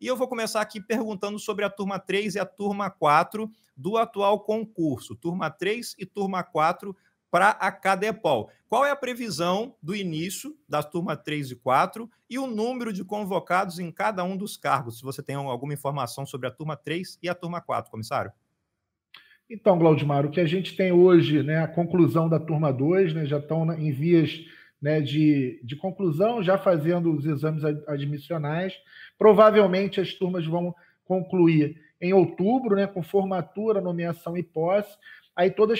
E eu vou começar aqui perguntando sobre a turma 3 e a turma 4 do atual concurso. Turma 3 e turma 4 para a Cadepol. Qual é a previsão do início da turma 3 e 4 e o número de convocados em cada um dos cargos? Se você tem alguma informação sobre a turma 3 e a turma 4, comissário. Então, Glaudimar, o que a gente tem hoje, né, a conclusão da turma 2, né, já estão em vias né, de, de conclusão, já fazendo os exames admissionais. Provavelmente as turmas vão concluir em outubro, né, com formatura, nomeação e posse. Aí toda a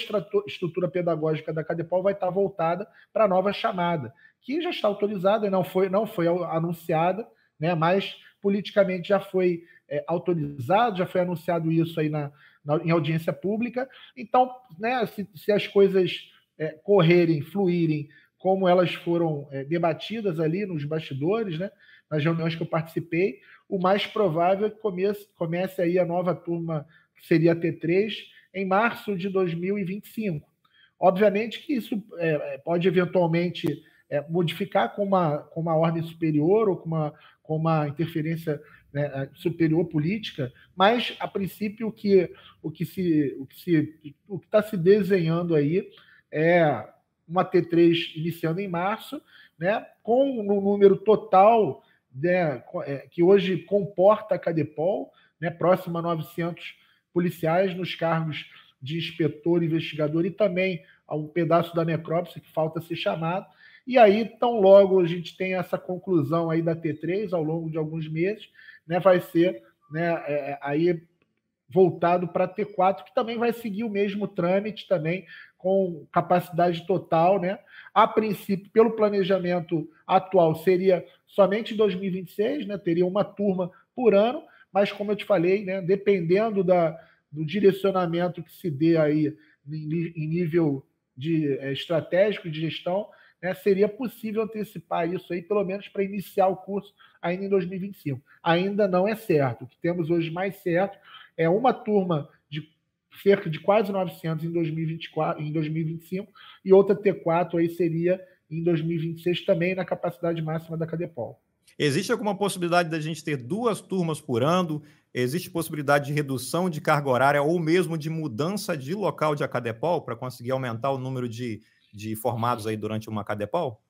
estrutura pedagógica da Cadepol vai estar voltada para a nova chamada, que já está autorizada, não foi, não foi anunciada, né, mas politicamente já foi é, autorizado, já foi anunciado isso aí na, na em audiência pública. Então, né, se, se as coisas é, correrem, fluírem como elas foram é, debatidas ali nos bastidores, né, nas reuniões que eu participei, o mais provável é que comece, comece aí a nova turma, que seria a T3, em março de 2025. Obviamente que isso é, é, pode eventualmente é, modificar com uma, com uma ordem superior ou com uma, com uma interferência né, superior política, mas a princípio o que o que se o que se o que está se desenhando aí é uma T3 iniciando em março, né, com o número total né, é, que hoje comporta a Cadepol, né, próximo a 900 policiais nos cargos de inspetor, investigador e também ao um pedaço da necrópsia que falta ser chamado. E aí, tão logo a gente tem essa conclusão aí da T3 ao longo de alguns meses, né, vai ser né, é, é aí voltado para T4, que também vai seguir o mesmo trâmite também com capacidade total, né? A princípio, pelo planejamento atual, seria somente 2026, né? Teria uma turma por ano, mas como eu te falei, né? Dependendo da, do direcionamento que se dê aí em, em nível de é, estratégico de gestão, né? Seria possível antecipar isso aí, pelo menos para iniciar o curso ainda em 2025. Ainda não é certo. O que temos hoje mais certo é uma turma cerca de quase 900 em, 2024, em 2025 e outra T4 aí seria em 2026 também na capacidade máxima da Cadepol. Existe alguma possibilidade da gente ter duas turmas por ano? Existe possibilidade de redução de carga horária ou mesmo de mudança de local de Acadepol para conseguir aumentar o número de, de formados aí durante uma Acadepol?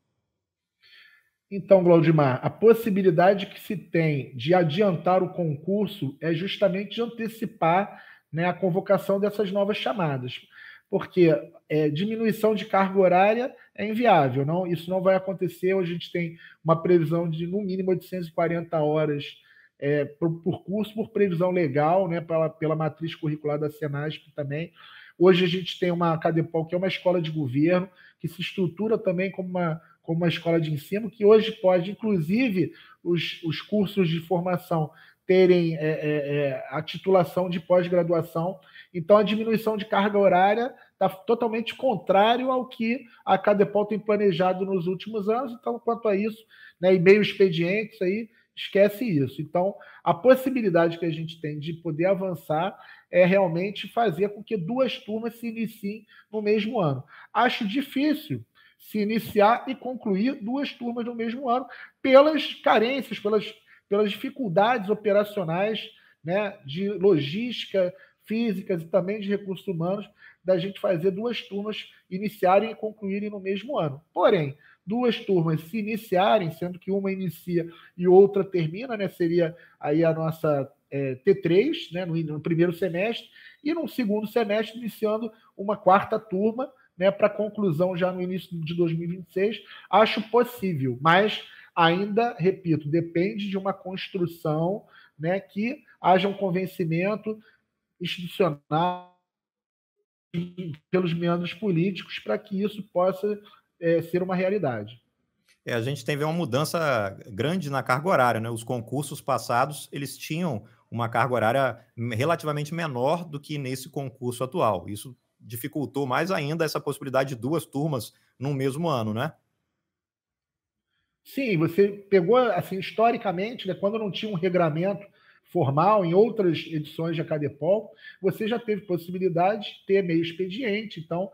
Então, Glaudimar, a possibilidade que se tem de adiantar o concurso é justamente de antecipar né, a convocação dessas novas chamadas. Porque é, diminuição de carga horária é inviável, não, isso não vai acontecer. Hoje a gente tem uma previsão de no mínimo 840 horas é, por, por, curso, por previsão legal, né, pela, pela matriz curricular da Senasp também. Hoje a gente tem uma Cadepol, que é uma escola de governo, que se estrutura também como uma, como uma escola de ensino, que hoje pode, inclusive, os, os cursos de formação terem é, é, é, a titulação de pós-graduação. Então, a diminuição de carga horária está totalmente contrário ao que a Cadepol tem planejado nos últimos anos. Então, quanto a isso, né, e meio expedientes aí, esquece isso. Então, a possibilidade que a gente tem de poder avançar é realmente fazer com que duas turmas se iniciem no mesmo ano. Acho difícil, se iniciar e concluir duas turmas no mesmo ano, pelas carências, pelas pelas dificuldades operacionais, né, de logística, físicas e também de recursos humanos, da gente fazer duas turmas iniciarem e concluírem no mesmo ano. Porém, duas turmas se iniciarem, sendo que uma inicia e outra termina, né? Seria aí a nossa é, T3, né? No, no, primeiro semestre, e no segundo semestre, iniciando uma quarta turma, né? Para conclusão já no início de 2026. Acho possível, mas ainda, repito, depende de uma construção né, que haja um convencimento institucional pelos meandros políticos para que isso possa é, ser uma realidade. É, a gente teve uma mudança grande na carga horária, né? Os concursos passados eles tinham uma carga horária relativamente menor do que nesse concurso atual. Isso dificultou mais ainda essa possibilidade de duas turmas no mesmo ano, né? Sim, você pegou, assim, historicamente, né, quando não tinha um regramento formal em outras edições da Cadepol, você já teve possibilidade de ter meio expediente, então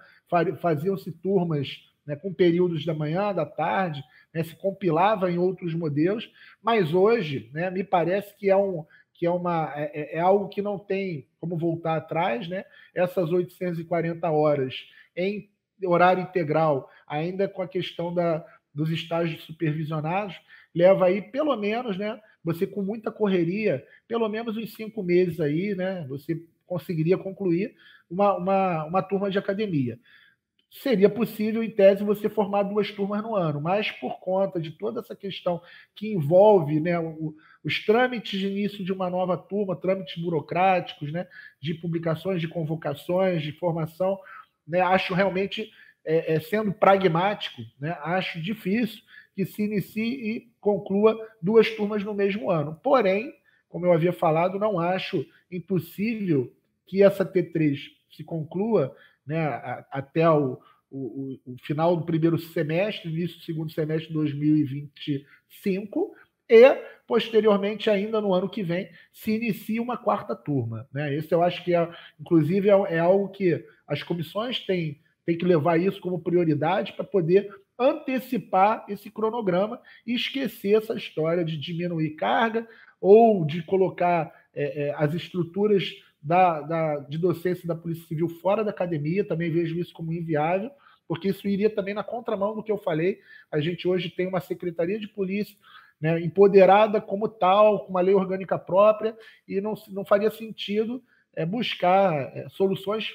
faziam-se turmas né, com períodos da manhã, da tarde, né, se compilava em outros modelos, mas hoje né, me parece que é um que é, uma, é, é, é algo que não tem como voltar atrás, né? Essas 840 horas em horário integral, ainda com a questão da, dos estágios supervisionados, leva aí pelo menos, né? Você com muita correria, pelo menos uns cinco meses aí, né? Você conseguiria concluir uma, uma, uma turma de academia. Seria possível, em tese, você formar duas turmas no ano, mas por conta de toda essa questão que envolve né, o, os trâmites de início de uma nova turma, trâmites burocráticos, né, de publicações, de convocações, de formação, né, acho realmente é, é, sendo pragmático, né, acho difícil que se inicie e conclua duas turmas no mesmo ano. Porém, como eu havia falado, não acho impossível que essa T3 se conclua né, até o, o, o, final do primeiro semestre, início do segundo semestre de 2025, e, posteriormente, ainda no ano que vem, se inicie uma quarta turma. Né? Esse eu acho que, é, inclusive, é, é algo que as comissões têm tem que levar isso como prioridade para poder antecipar esse cronograma e esquecer essa história de diminuir carga ou de colocar é, é, as estruturas da, da, de docência da Polícia Civil fora da academia, também vejo isso como inviável, porque isso iria também na contramão do que eu falei. A gente hoje tem uma Secretaria de Polícia né, empoderada como tal, com uma lei orgânica própria, e não, não faria sentido é, buscar é, soluções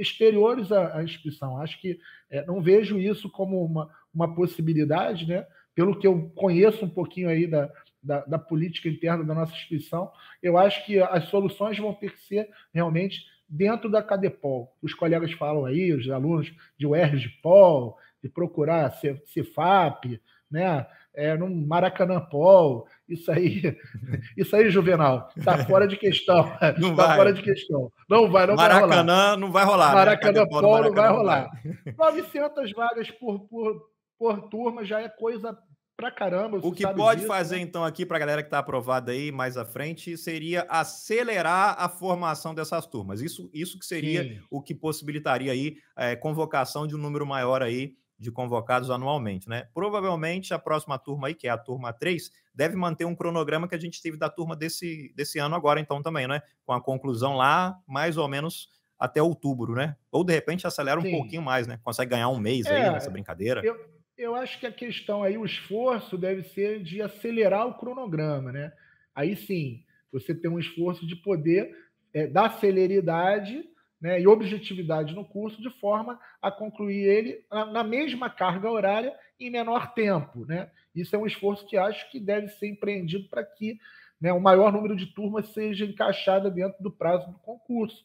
exteriores à, à Acho que é, não vejo isso como uma, uma possibilidade, né? Pelo que eu conheço um pouquinho aí da, da, da, política interna da nossa inscrição, eu acho que as soluções vão ter que ser realmente dentro da Cadepol. Os colegas falam aí, os alunos de UERJ-POL, de procurar Cifap né? É, Maracanã Paul, isso aí, isso aí, Juvenal, tá fora de questão. Não tá vai. fora de questão. Não vai, não Maracanã vai rolar. não vai rolar. Né? Maracanã né? Paul não vai rolar. 900 vagas por, por, por turma já é coisa pra caramba. O que pode disso, fazer, né? então, aqui pra galera que tá aprovada aí mais à frente, seria acelerar a formação dessas turmas. Isso, isso que seria Sim. o que possibilitaria aí é, convocação de um número maior aí de convocados anualmente, né? Provavelmente a próxima turma aí, que é a turma 3, deve manter um cronograma que a gente teve da turma desse, desse ano agora, então, também, né? Com a conclusão lá, mais ou menos até outubro, né? Ou de repente acelera Sim. um pouquinho mais, né? Consegue ganhar um mês é, aí nessa brincadeira. Eu, eu acho que a questão aí, o esforço deve ser de acelerar o cronograma, né? Aí sim, você tem um esforço de poder é, dar celeridade né, e objetividade no curso, de forma a concluir ele na, na mesma carga horária em menor tempo. Né? Isso é um esforço que acho que deve ser empreendido para que né, o maior número de turmas seja encaixada dentro do prazo do concurso.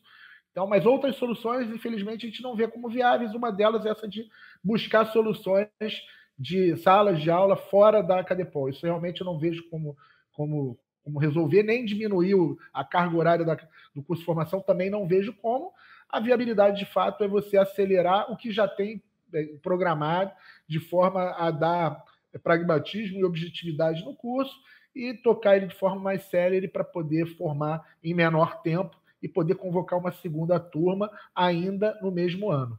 Então, mas outras soluções, infelizmente, a gente não vê como viáveis. Uma delas é essa de buscar soluções de salas de aula fora da Cadepol. Isso realmente eu não vejo como, como, como resolver, nem diminuir a carga horária da, do curso de formação, também não vejo como, a viabilidade, de fato, é você acelerar o que já tem é, programado, de forma a dar é, pragmatismo e objetividade no curso e tocar ele de forma mais célere para poder formar em menor tempo e poder convocar uma segunda turma ainda no mesmo ano.